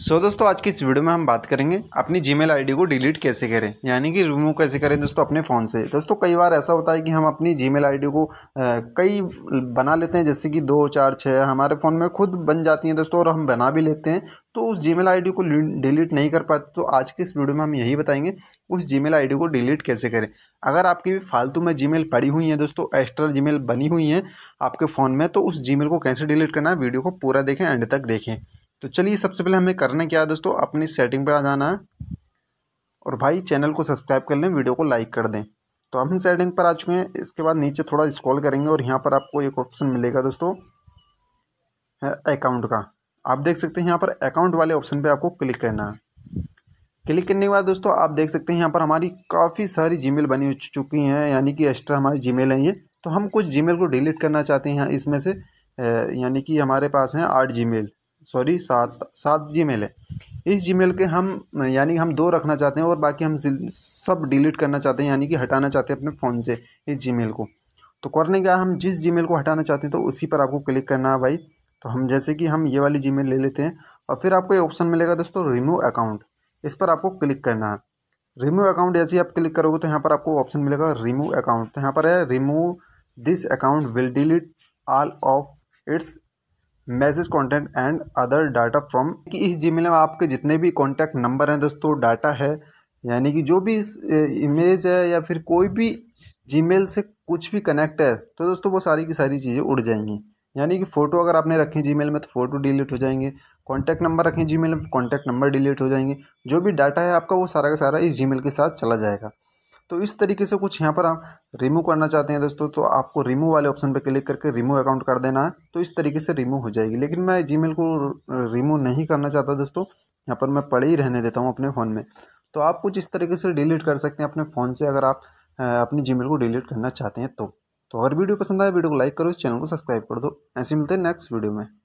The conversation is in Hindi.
सो so, दोस्तों आज की इस वीडियो में हम बात करेंगे अपनी जीमेल आईडी को डिलीट कैसे करें यानी कि रिमूव कैसे करें दोस्तों अपने फ़ोन से दोस्तों कई बार ऐसा होता है कि हम अपनी जीमेल आईडी को कई बना लेते हैं जैसे कि दो चार छः हमारे फ़ोन में खुद बन जाती हैं दोस्तों और हम बना भी लेते हैं तो उस जी मेल को डिलीट नहीं कर पाते तो आज की इस वीडियो में हम यही बताएंगे उस जी मेल को डिलीट कैसे करें अगर आपकी भी फालतू में जीमेल पड़ी हुई है दोस्तों एक्स्ट्रा जी बनी हुई हैं आपके फ़ोन में तो उस जी को कैसे डिलीट करना है वीडियो को पूरा देखें एंड तक देखें तो चलिए सबसे पहले हमें करना क्या है दोस्तों अपनी सेटिंग पर आ जाना है और भाई चैनल को सब्सक्राइब कर लें वीडियो को लाइक कर दें तो हम सेटिंग पर आ चुके हैं इसके बाद नीचे थोड़ा स्क्रॉल करेंगे और यहाँ पर आपको एक ऑप्शन मिलेगा दोस्तों अकाउंट का आप देख सकते हैं यहाँ पर अकाउंट वाले ऑप्शन पे आपको क्लिक करना है क्लिक करने के बाद दोस्तों आप देख सकते हैं यहाँ पर हमारी काफ़ी सारी जी बनी हो चुकी हैं यानी कि एक्स्ट्रा हमारी मेल है ये तो हम कुछ जी को डिलीट करना चाहते हैं इसमें से यानी कि हमारे पास हैं आठ जी सॉरी सात सात जी मेल है इस जी मेल के हम यानी हम दो रखना चाहते हैं और बाकी हम सब डिलीट करना चाहते हैं यानी कि हटाना चाहते हैं अपने फ़ोन से इस जी मेल को तो करने का हम जिस जी मेल को हटाना चाहते हैं तो उसी पर आपको क्लिक करना है भाई तो हम जैसे कि हम ये वाली जी ले लेते हैं और फिर आपको ये ऑप्शन मिलेगा दोस्तों रिमूव अकाउंट इस पर आपको क्लिक करना है रिमूव अकाउंट जैसे ही आप क्लिक करोगे तो यहाँ पर आपको ऑप्शन मिलेगा रिमूव अकाउंट तो यहाँ पर है remove this account will delete all of its message content and other data from कि इस जीमेल में आपके जितने भी कॉन्टैक्ट नंबर हैं दोस्तों डाटा है यानी कि जो भी इस इमेज है या फिर कोई भी जीमेल से कुछ भी कनेक्ट है तो दोस्तों वो सारी की सारी चीज़ें उड़ जाएंगी यानी कि फ़ोटो अगर आपने रखें जीमेल में तो फ़ोटो डिलीट हो जाएंगे कॉन्टैक्ट नंबर रखें जीमेल में कॉन्टैक्ट नंबर डिलीट हो जाएंगे जो भी डाटा है आपका वो सारा का सारा इस जीमेल के साथ चला जाएगा तो इस तरीके से कुछ यहाँ पर आप रिमूव करना चाहते हैं दोस्तों तो आपको रिमूव वाले ऑप्शन पर क्लिक करके रिमूव अकाउंट कर देना है तो इस तरीके से रिमूव हो जाएगी लेकिन मैं जी को रिमूव नहीं करना चाहता दोस्तों यहाँ पर मैं पड़े ही रहने देता हूँ अपने फ़ोन में तो आप कुछ इस तरीके से डिलीट कर सकते हैं अपने फ़ोन से अगर आप अपनी जी को डिलीट करना चाहते हैं तो तो और वीडियो पसंद आए वीडियो को लाइक करो चैनल को सब्सक्राइब कर दो ऐसे मिलते हैं नेक्स्ट वीडियो में